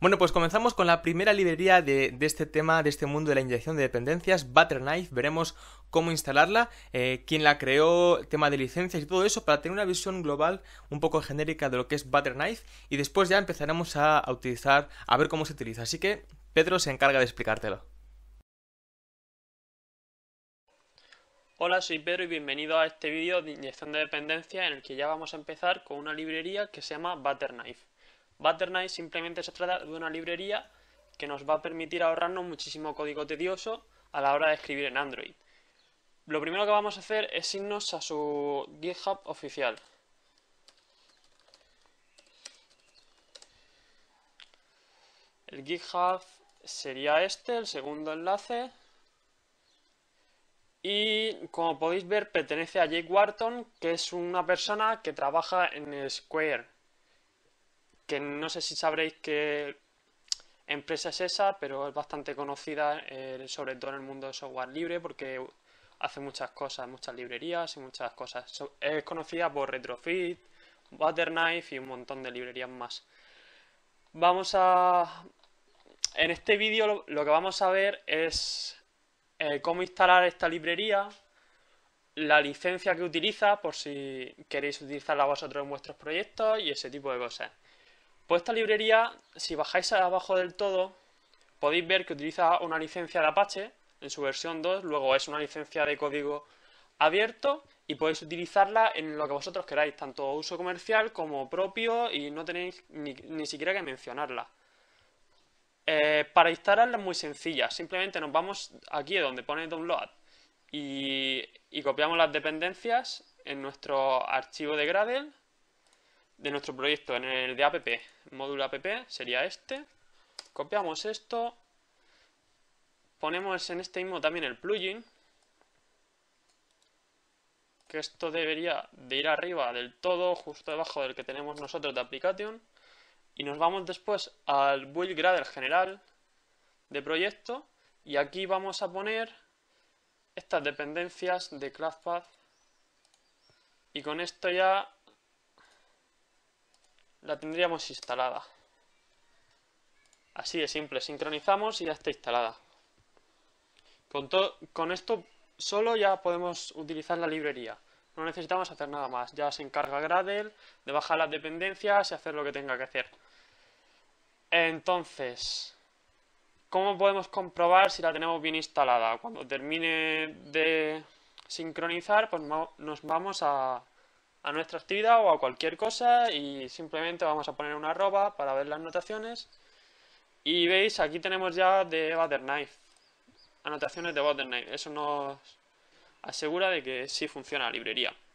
Bueno, pues comenzamos con la primera librería de, este tema, de este mundo de la inyección de dependencias, Butterknife. Veremos cómo instalarla, eh, quién la creó, tema de licencias y todo eso, para tener una visión global un poco genérica de lo que es Butterknife. Y después ya empezaremos a, utilizar, a ver cómo se utiliza. Así que Pedro se encarga de explicártelo. Hola, soy Pedro y bienvenido a este vídeo de inyección de dependencia en el que ya vamos a empezar con una librería que se llama Butterknife. Butterknife simplemente se trata de una librería que nos va a permitir ahorrarnos muchísimo código tedioso a la hora de escribir en Android. Lo primero que vamos a hacer es irnos a su GitHub oficial. El GitHub sería este, el segundo enlace. Y como podéis ver pertenece a Jake Wharton, que es una persona que trabaja en Square, que no sé si sabréis qué empresa es esa, pero es bastante conocida eh, sobre todo en el mundo de software libre porque hace muchas cosas, muchas librerías y muchas cosas. es conocida por Retrofit, Butterknife y un montón de librerías más. Vamos a... En este vídeo lo, que vamos a ver es eh, cómo instalar esta librería, la licencia que utiliza por si queréis utilizarla vosotros en vuestros proyectos y ese tipo de cosas. Pues esta librería, si bajáis abajo del todo, podéis ver que utiliza una licencia de Apache en su versión 2, luego es una licencia de código abierto y podéis utilizarla en lo que vosotros queráis, tanto uso comercial como propio y no tenéis ni, siquiera que mencionarla. Eh, para instalarla es muy sencilla, simplemente nos vamos aquí donde pone download y, y copiamos las dependencias en nuestro archivo de Gradle de nuestro proyecto en el de app, módulo app sería este. Copiamos esto, ponemos en este mismo también el plugin, que esto debería de ir arriba del todo, justo debajo del que tenemos nosotros de application, y nos vamos después al build grader general de proyecto, y aquí vamos a poner estas dependencias de ClassPath, y con esto ya la tendríamos instalada. Así de simple, sincronizamos y ya está instalada. Con, con esto solo ya podemos utilizar la librería. No necesitamos hacer nada más. Ya se encarga Gradle de bajar las dependencias y hacer lo que tenga que hacer. Entonces, ¿cómo podemos comprobar si la tenemos bien instalada? Cuando termine de sincronizar, pues nos vamos a a nuestra actividad o a cualquier cosa y simplemente vamos a poner una arroba para ver las anotaciones y veis aquí tenemos ya de Butterknife anotaciones de Butterknife eso nos asegura de que sí funciona la librería